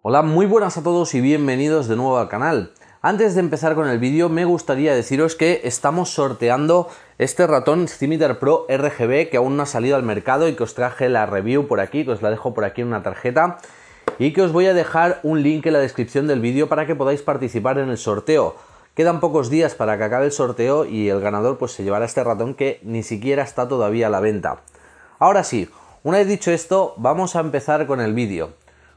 Hola, muy buenas a todos y bienvenidos de nuevo al canal. Antes de empezar con el vídeo me gustaría deciros que estamos sorteando este ratón Scimitar Pro RGB que aún no ha salido al mercado y que os traje la review por aquí, que os la dejo por aquí en una tarjeta y que os voy a dejar un link en la descripción del vídeo para que podáis participar en el sorteo. Quedan pocos días para que acabe el sorteo y el ganador pues se llevará este ratón que ni siquiera está todavía a la venta. Ahora sí, una vez dicho esto, vamos a empezar con el vídeo.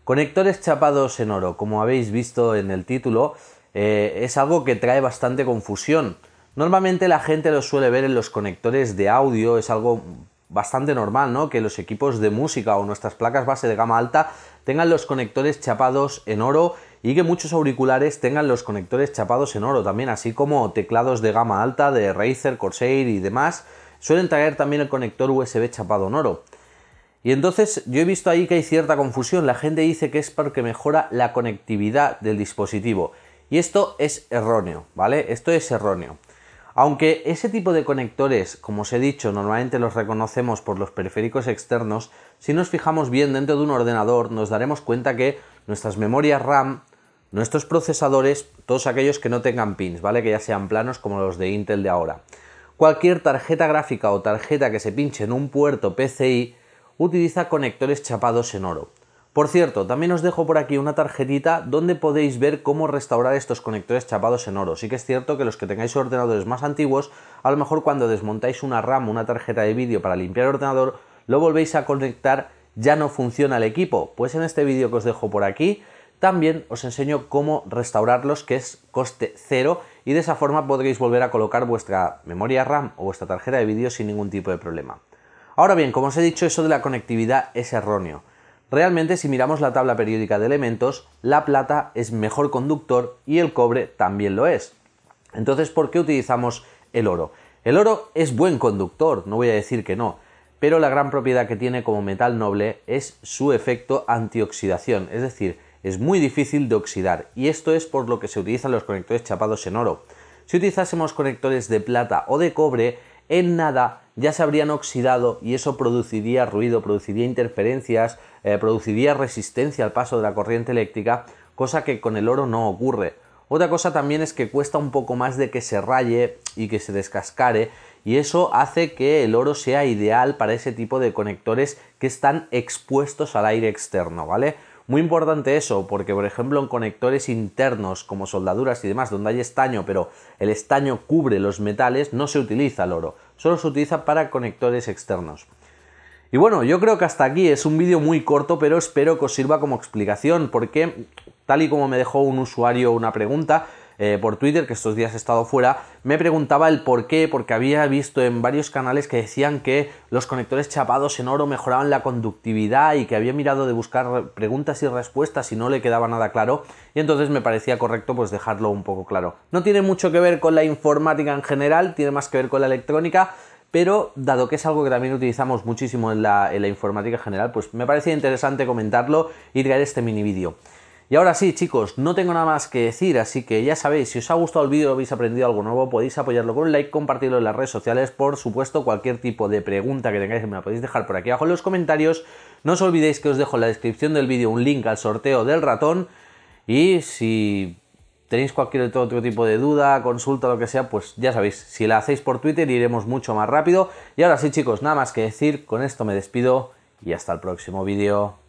Conectores chapados en oro, como habéis visto en el título, eh, es algo que trae bastante confusión. Normalmente la gente lo suele ver en los conectores de audio, es algo bastante normal, ¿no? Que los equipos de música o nuestras placas base de gama alta tengan los conectores chapados en oro y que muchos auriculares tengan los conectores chapados en oro también, así como teclados de gama alta de Razer, Corsair y demás, suelen traer también el conector USB chapado en oro. Y entonces yo he visto ahí que hay cierta confusión. La gente dice que es porque mejora la conectividad del dispositivo. Y esto es erróneo, ¿vale? Esto es erróneo. Aunque ese tipo de conectores, como os he dicho, normalmente los reconocemos por los periféricos externos, si nos fijamos bien dentro de un ordenador nos daremos cuenta que nuestras memorias RAM, nuestros procesadores, todos aquellos que no tengan pins, ¿vale? Que ya sean planos como los de Intel de ahora. Cualquier tarjeta gráfica o tarjeta que se pinche en un puerto PCI utiliza conectores chapados en oro. Por cierto, también os dejo por aquí una tarjetita donde podéis ver cómo restaurar estos conectores chapados en oro. Sí que es cierto que los que tengáis ordenadores más antiguos, a lo mejor cuando desmontáis una RAM o una tarjeta de vídeo para limpiar el ordenador, lo volvéis a conectar, ya no funciona el equipo. Pues en este vídeo que os dejo por aquí, también os enseño cómo restaurarlos, que es coste cero, y de esa forma podréis volver a colocar vuestra memoria RAM o vuestra tarjeta de vídeo sin ningún tipo de problema. Ahora bien, como os he dicho, eso de la conectividad es erróneo. Realmente si miramos la tabla periódica de elementos, la plata es mejor conductor y el cobre también lo es. Entonces, ¿por qué utilizamos el oro? El oro es buen conductor, no voy a decir que no, pero la gran propiedad que tiene como metal noble es su efecto antioxidación, es decir, es muy difícil de oxidar y esto es por lo que se utilizan los conectores chapados en oro. Si utilizásemos conectores de plata o de cobre, en nada ya se habrían oxidado y eso produciría ruido, produciría interferencias, eh, produciría resistencia al paso de la corriente eléctrica, cosa que con el oro no ocurre. Otra cosa también es que cuesta un poco más de que se raye y que se descascare y eso hace que el oro sea ideal para ese tipo de conectores que están expuestos al aire externo, ¿vale? Muy importante eso, porque por ejemplo en conectores internos como soldaduras y demás, donde hay estaño, pero el estaño cubre los metales, no se utiliza el oro, solo se utiliza para conectores externos. Y bueno, yo creo que hasta aquí es un vídeo muy corto, pero espero que os sirva como explicación, porque tal y como me dejó un usuario una pregunta, eh, por Twitter, que estos días he estado fuera, me preguntaba el por qué, porque había visto en varios canales que decían que los conectores chapados en oro mejoraban la conductividad y que había mirado de buscar preguntas y respuestas y no le quedaba nada claro, y entonces me parecía correcto pues dejarlo un poco claro. No tiene mucho que ver con la informática en general, tiene más que ver con la electrónica, pero dado que es algo que también utilizamos muchísimo en la, informática en general, pues me parecía interesante comentarlo y traer este mini vídeo. Y ahora sí, chicos, no tengo nada más que decir, así que ya sabéis, si os ha gustado el vídeo, habéis aprendido algo nuevo, podéis apoyarlo con un like, compartirlo en las redes sociales, por supuesto, cualquier tipo de pregunta que tengáis me la podéis dejar por aquí abajo en los comentarios. No os olvidéis que os dejo en la descripción del vídeo un link al sorteo del ratón y si tenéis cualquier otro, otro tipo de duda, consulta, lo que sea, pues ya sabéis, si la hacéis por Twitter iremos mucho más rápido. Y ahora sí, chicos, nada más que decir, con esto me despido y hasta el próximo vídeo.